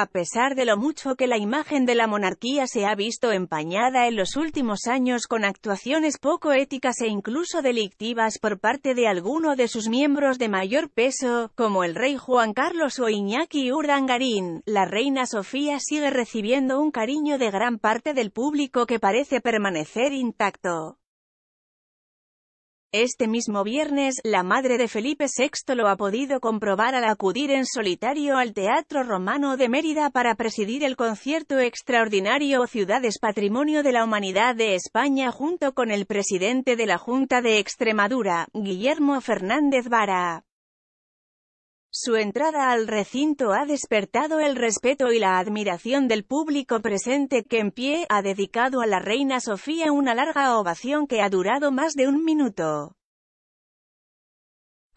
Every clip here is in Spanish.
A pesar de lo mucho que la imagen de la monarquía se ha visto empañada en los últimos años con actuaciones poco éticas e incluso delictivas por parte de alguno de sus miembros de mayor peso, como el rey Juan Carlos o Iñaki Urdangarín, la reina Sofía sigue recibiendo un cariño de gran parte del público que parece permanecer intacto. Este mismo viernes, la madre de Felipe VI lo ha podido comprobar al acudir en solitario al Teatro Romano de Mérida para presidir el concierto extraordinario Ciudades Patrimonio de la Humanidad de España junto con el presidente de la Junta de Extremadura, Guillermo Fernández Vara. Su entrada al recinto ha despertado el respeto y la admiración del público presente que en pie ha dedicado a la reina Sofía una larga ovación que ha durado más de un minuto.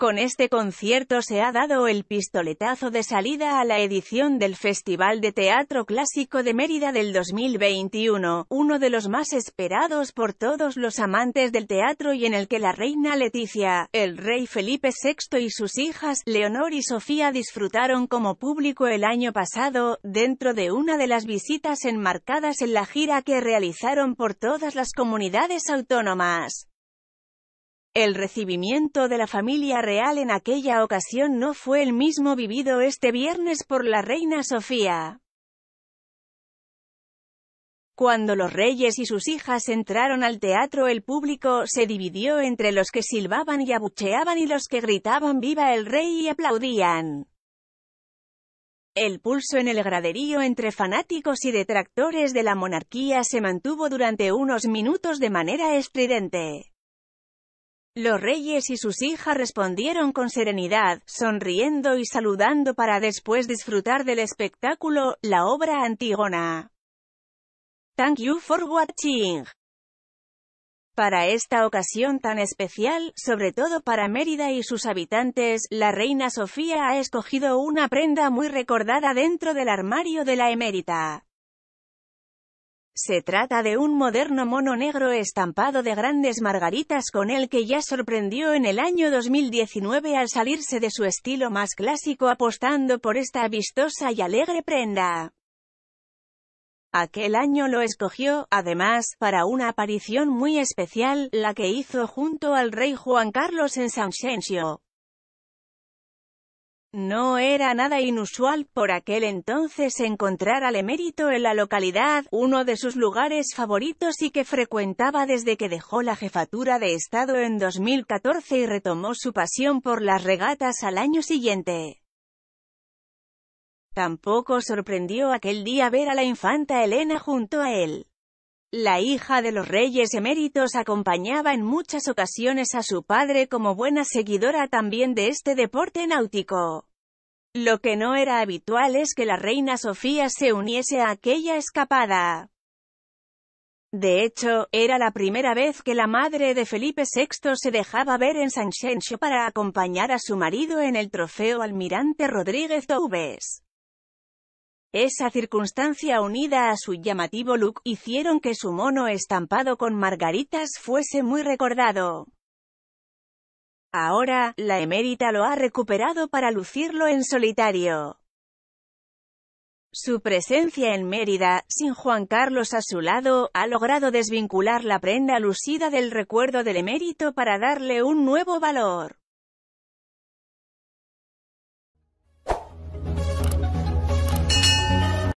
Con este concierto se ha dado el pistoletazo de salida a la edición del Festival de Teatro Clásico de Mérida del 2021, uno de los más esperados por todos los amantes del teatro y en el que la reina Leticia, el rey Felipe VI y sus hijas, Leonor y Sofía disfrutaron como público el año pasado, dentro de una de las visitas enmarcadas en la gira que realizaron por todas las comunidades autónomas. El recibimiento de la familia real en aquella ocasión no fue el mismo vivido este viernes por la reina Sofía. Cuando los reyes y sus hijas entraron al teatro el público se dividió entre los que silbaban y abucheaban y los que gritaban ¡Viva el rey! y aplaudían. El pulso en el graderío entre fanáticos y detractores de la monarquía se mantuvo durante unos minutos de manera estridente. Los reyes y sus hijas respondieron con serenidad, sonriendo y saludando para después disfrutar del espectáculo, la obra Antígona. Thank you for watching. Para esta ocasión tan especial, sobre todo para Mérida y sus habitantes, la reina Sofía ha escogido una prenda muy recordada dentro del armario de la emérita. Se trata de un moderno mono negro estampado de grandes margaritas con el que ya sorprendió en el año 2019 al salirse de su estilo más clásico apostando por esta vistosa y alegre prenda. Aquel año lo escogió, además, para una aparición muy especial, la que hizo junto al rey Juan Carlos en Sensio. No era nada inusual por aquel entonces encontrar al emérito en la localidad, uno de sus lugares favoritos y que frecuentaba desde que dejó la jefatura de Estado en 2014 y retomó su pasión por las regatas al año siguiente. Tampoco sorprendió aquel día ver a la infanta Elena junto a él. La hija de los reyes eméritos acompañaba en muchas ocasiones a su padre como buena seguidora también de este deporte náutico. Lo que no era habitual es que la reina Sofía se uniese a aquella escapada. De hecho, era la primera vez que la madre de Felipe VI se dejaba ver en Sanxenxo para acompañar a su marido en el trofeo almirante Rodríguez Toubes. Esa circunstancia unida a su llamativo look hicieron que su mono estampado con margaritas fuese muy recordado. Ahora, la emérita lo ha recuperado para lucirlo en solitario. Su presencia en Mérida, sin Juan Carlos a su lado, ha logrado desvincular la prenda lucida del recuerdo del emérito para darle un nuevo valor.